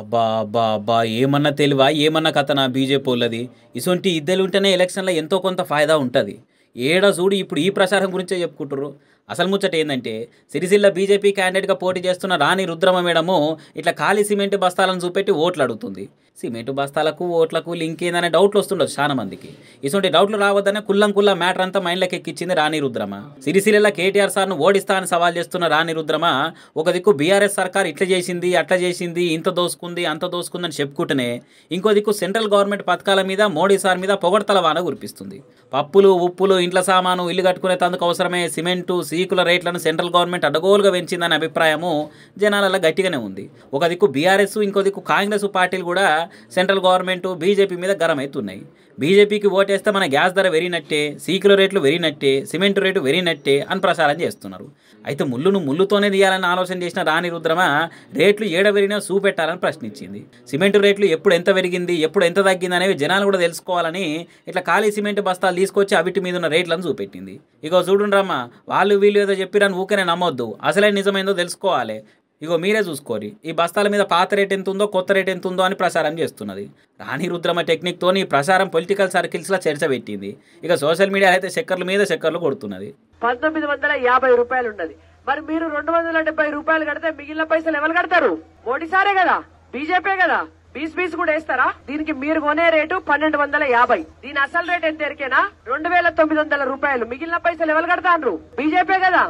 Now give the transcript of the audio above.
అబ్బా అబ్బా అబ్బా ఏమన్నా తెలివా ఏమన్నా కథనా బీజేపీ వాళ్ళది ఇటువంటి ఇద్దరు ఉంటేనే ఎలక్షన్లో ఎంతో కొంత ఫాయిదా ఉంటుంది ఏడా చూడు ఇప్పుడు ఈ ప్రచారం గురించే చెప్పుకుంటారు అసలు ముచ్చట ఏంటంటే సిరిసిల్ల బీజేపీ క్యాండిడేట్గా పోటీ చేస్తున్న రాణి రుద్రమ మేడము ఇట్లా ఖాళీ సిమెంట్ బస్తాలను చూపెట్టి ఓట్లు అడుగుతుంది సిమెంట్ బస్తాలకు ఓట్లకు లింక్ ఏందనే డౌట్లు వస్తుండదు చాలా మందికి ఇటువంటి డౌట్లు రావద్దనే కుల్లం కుల్ల మ్యాటర్ అంతా మైండ్లోకి ఎక్కించింది రాణి రుద్రమ సిరిసిల్ల కేటీఆర్ సార్ను ఓడిస్తా అని సవాల్ చేస్తున్న రాణి రుద్రమ ఒక దిక్కు బీఆర్ఎస్ సర్కార్ ఇట్లా చేసింది అట్లా చేసింది ఇంత దోసుకుంది అంత దోసుకుందని చెప్పుకుంటేనే ఇంకో దిక్కు సెంట్రల్ గవర్నమెంట్ పథకాల మీద మోడీ సార్ మీద పొగడతల వాన కురిపిస్తుంది పప్పులు ఉప్పులు ఇంట్ల సామాను ఇల్లు కట్టుకునే తందుకు అవసరమే సిమెంటు సీకుల రేట్లను సెంట్రల్ గవర్నమెంట్ అడ్డగోలుగా పెంచిందనే అభిప్రాయము జనాలలో గట్టిగానే ఉంది ఒక దిక్కు బీఆర్ఎస్ ఇంకో దిక్కు కాంగ్రెస్ పార్టీలు కూడా సెంట్రల్ గవర్నమెంట్ బీజేపీ మీద గరమవుతున్నాయి బీజేపీకి ఓటేస్తే మన గ్యాస్ ధర వెరినట్టే సీకుల రేట్లు పెరిగినట్టే సిమెంట్ రేటు వెరినట్టే అని ప్రచారం చేస్తున్నారు అయితే ముళ్ళును ముళ్ళుతోనే తీయాలని ఆలోచన చేసిన రాణి రుద్రమ రేట్లు ఏడ పెరిగినా చూపెట్టాలని ప్రశ్నించింది సిమెంట్ రేట్లు ఎప్పుడు ఎంత పెరిగింది ఎప్పుడు ఎంత తగ్గింది అనేవి జనాలు కూడా తెలుసుకోవాలని ఇట్లా ఖాళీ సిమెంట్ బస్తాలు తీసుకొచ్చి అవిటి మీద ఉన్న రేట్లను చూపెట్టింది ఇక చూడండి రమ్మ వాళ్ళు వీళ్ళు ఏదో చెప్పిరని ఊకనే నమ్మొద్దు అసలే నిజమైందో తెలుసుకోవాలి ఇగో మీరే చూసుకోరి ఈ బస్తాల మీద పాత రేట్ ఎంత ఉందో కొత్త రేట్ ఎంత ఉందో అని ప్రసారం చేస్తున్నది రాణి రుద్రమ టెక్నిక్తో ఈ ప్రసారం పొలిటికల్ సర్కిల్స్లో చర్చ పెట్టింది ఇక సోషల్ మీడియా అయితే చక్కర్ల మీద చక్కర్లు కొడుతున్నది పంతొమ్మిది వందల యాభై రూపాయలు ఉన్నది మరి మీరు రెండు వందల డెబ్బై రూపాయలు కడితే మిగిలిన పైసలు ఎవరు కడతారు మోడీ సారే కదా బీజేపీ కదా పీస్ పీస్ కూడా వేస్తారా దీనికి మీరు కొనే రేటు పన్నెండు వందల యాభై దీని అసలు రేట్ ఎంత ఎరికేనా రెండు వేల తొమ్మిది వందల రూపాయలు మిగిలిన పైసలు ఎవరు కడతాను బీజేపీ కదా